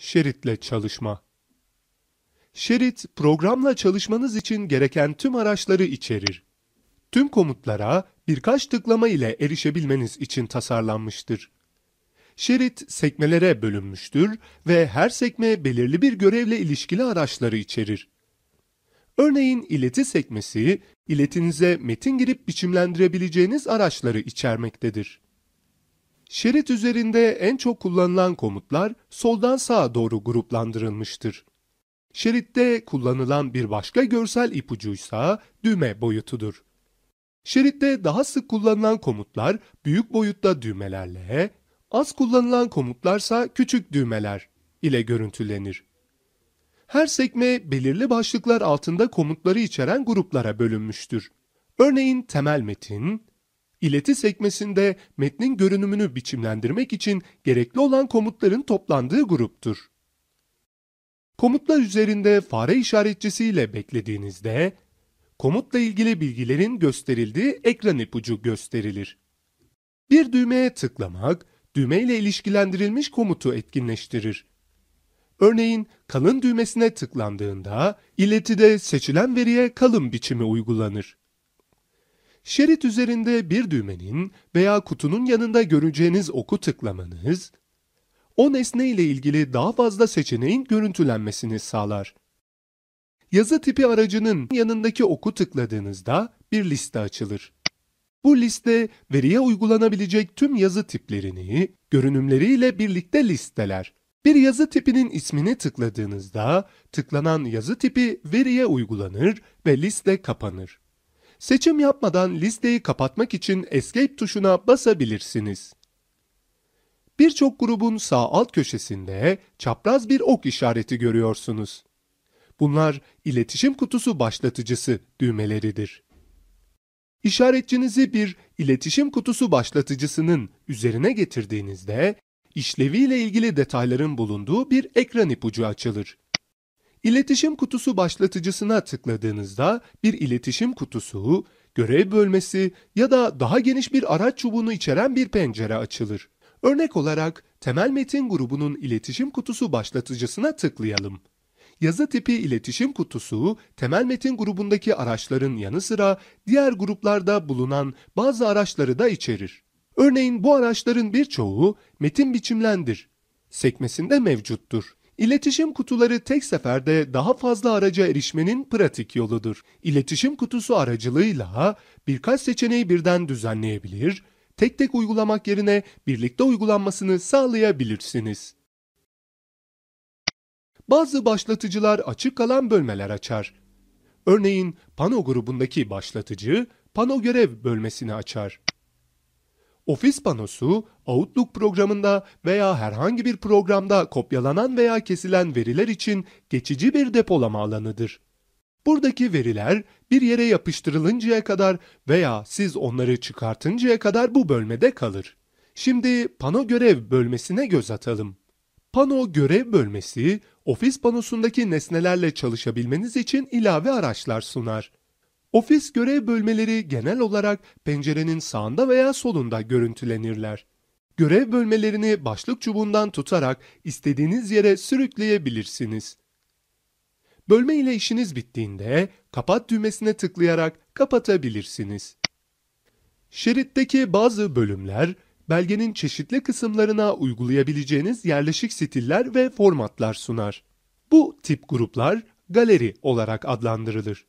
Şeritle çalışma. Şerit, programla çalışmanız için gereken tüm araçları içerir. Tüm komutlara birkaç tıklama ile erişebilmeniz için tasarlanmıştır. Şerit sekmelere bölünmüştür ve her sekme belirli bir görevle ilişkili araçları içerir. Örneğin ileti sekmesi, iletinize metin girip biçimlendirebileceğiniz araçları içermektedir. Şerit üzerinde en çok kullanılan komutlar soldan sağa doğru gruplandırılmıştır. Şeritte kullanılan bir başka görsel ipucuysa düğme boyutudur. Şeritte daha sık kullanılan komutlar büyük boyutta düğmelerle, az kullanılan komutlarsa küçük düğmeler ile görüntülenir. Her sekme belirli başlıklar altında komutları içeren gruplara bölünmüştür. Örneğin temel metin, İleti sekmesinde metnin görünümünü biçimlendirmek için gerekli olan komutların toplandığı gruptur. Komutla üzerinde fare işaretçisiyle beklediğinizde, komutla ilgili bilgilerin gösterildiği ekran ipucu gösterilir. Bir düğmeye tıklamak, düğmeyle ilişkilendirilmiş komutu etkinleştirir. Örneğin kalın düğmesine tıklandığında iletide seçilen veriye kalın biçimi uygulanır. Şerit üzerinde bir düğmenin veya kutunun yanında göreceğiniz oku tıklamanız, o nesne ile ilgili daha fazla seçeneğin görüntülenmesini sağlar. Yazı tipi aracının yanındaki oku tıkladığınızda bir liste açılır. Bu liste veriye uygulanabilecek tüm yazı tiplerini görünümleriyle birlikte listeler. Bir yazı tipinin ismini tıkladığınızda tıklanan yazı tipi veriye uygulanır ve liste kapanır. Seçim yapmadan listeyi kapatmak için Escape tuşuna basabilirsiniz. Birçok grubun sağ alt köşesinde çapraz bir ok işareti görüyorsunuz. Bunlar iletişim kutusu başlatıcısı düğmeleridir. İşaretçinizi bir iletişim kutusu başlatıcısının üzerine getirdiğinizde işleviyle ilgili detayların bulunduğu bir ekran ipucu açılır. İletişim kutusu başlatıcısına tıkladığınızda bir iletişim kutusu, görev bölmesi ya da daha geniş bir araç çubuğunu içeren bir pencere açılır. Örnek olarak temel metin grubunun iletişim kutusu başlatıcısına tıklayalım. Yazı tipi iletişim kutusu, temel metin grubundaki araçların yanı sıra diğer gruplarda bulunan bazı araçları da içerir. Örneğin bu araçların birçoğu metin biçimlendir sekmesinde mevcuttur. İletişim kutuları tek seferde daha fazla araca erişmenin pratik yoludur. İletişim kutusu aracılığıyla birkaç seçeneği birden düzenleyebilir, tek tek uygulamak yerine birlikte uygulanmasını sağlayabilirsiniz. Bazı başlatıcılar açık kalan bölmeler açar. Örneğin Pano grubundaki başlatıcı Pano görev bölmesini açar. Ofis panosu Outlook programında veya herhangi bir programda kopyalanan veya kesilen veriler için geçici bir depolama alanıdır. Buradaki veriler bir yere yapıştırılıncaya kadar veya siz onları çıkartıncaya kadar bu bölmede kalır. Şimdi pano görev bölmesine göz atalım. Pano görev bölmesi, ofis panosundaki nesnelerle çalışabilmeniz için ilave araçlar sunar. Ofis görev bölmeleri genel olarak pencerenin sağında veya solunda görüntülenirler. Görev bölmelerini başlık çubuğundan tutarak istediğiniz yere sürükleyebilirsiniz. Bölme ile işiniz bittiğinde kapat düğmesine tıklayarak kapatabilirsiniz. Şeritteki bazı bölümler belgenin çeşitli kısımlarına uygulayabileceğiniz yerleşik stiller ve formatlar sunar. Bu tip gruplar galeri olarak adlandırılır.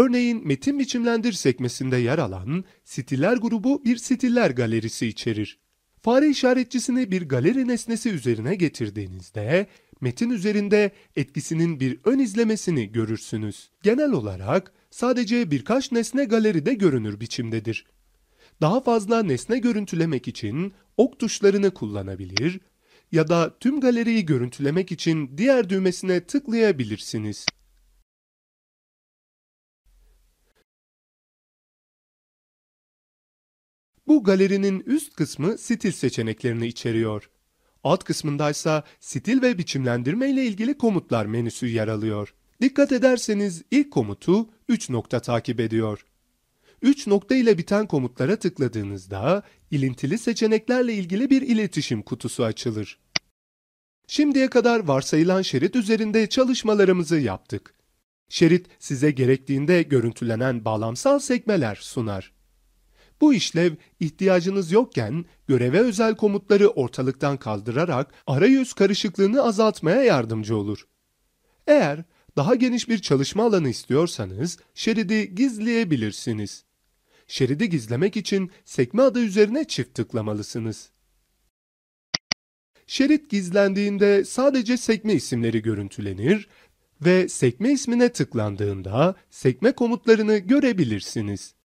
Örneğin metin biçimlendir sekmesinde yer alan stiller grubu bir stiller galerisi içerir. Fare işaretçisini bir galeri nesnesi üzerine getirdiğinizde metin üzerinde etkisinin bir ön izlemesini görürsünüz. Genel olarak sadece birkaç nesne galeride görünür biçimdedir. Daha fazla nesne görüntülemek için ok tuşlarını kullanabilir ya da tüm galeriyi görüntülemek için diğer düğmesine tıklayabilirsiniz. Bu galerinin üst kısmı stil seçeneklerini içeriyor. Alt kısmındaysa stil ve biçimlendirme ile ilgili komutlar menüsü yer alıyor. Dikkat ederseniz ilk komutu 3 nokta takip ediyor. 3 nokta ile biten komutlara tıkladığınızda ilintili seçeneklerle ilgili bir iletişim kutusu açılır. Şimdiye kadar varsayılan şerit üzerinde çalışmalarımızı yaptık. Şerit size gerektiğinde görüntülenen bağlamsal sekmeler sunar. Bu işlev ihtiyacınız yokken göreve özel komutları ortalıktan kaldırarak arayüz karışıklığını azaltmaya yardımcı olur. Eğer daha geniş bir çalışma alanı istiyorsanız şeridi gizleyebilirsiniz. Şeridi gizlemek için sekme adı üzerine çift tıklamalısınız. Şerit gizlendiğinde sadece sekme isimleri görüntülenir ve sekme ismine tıklandığında sekme komutlarını görebilirsiniz.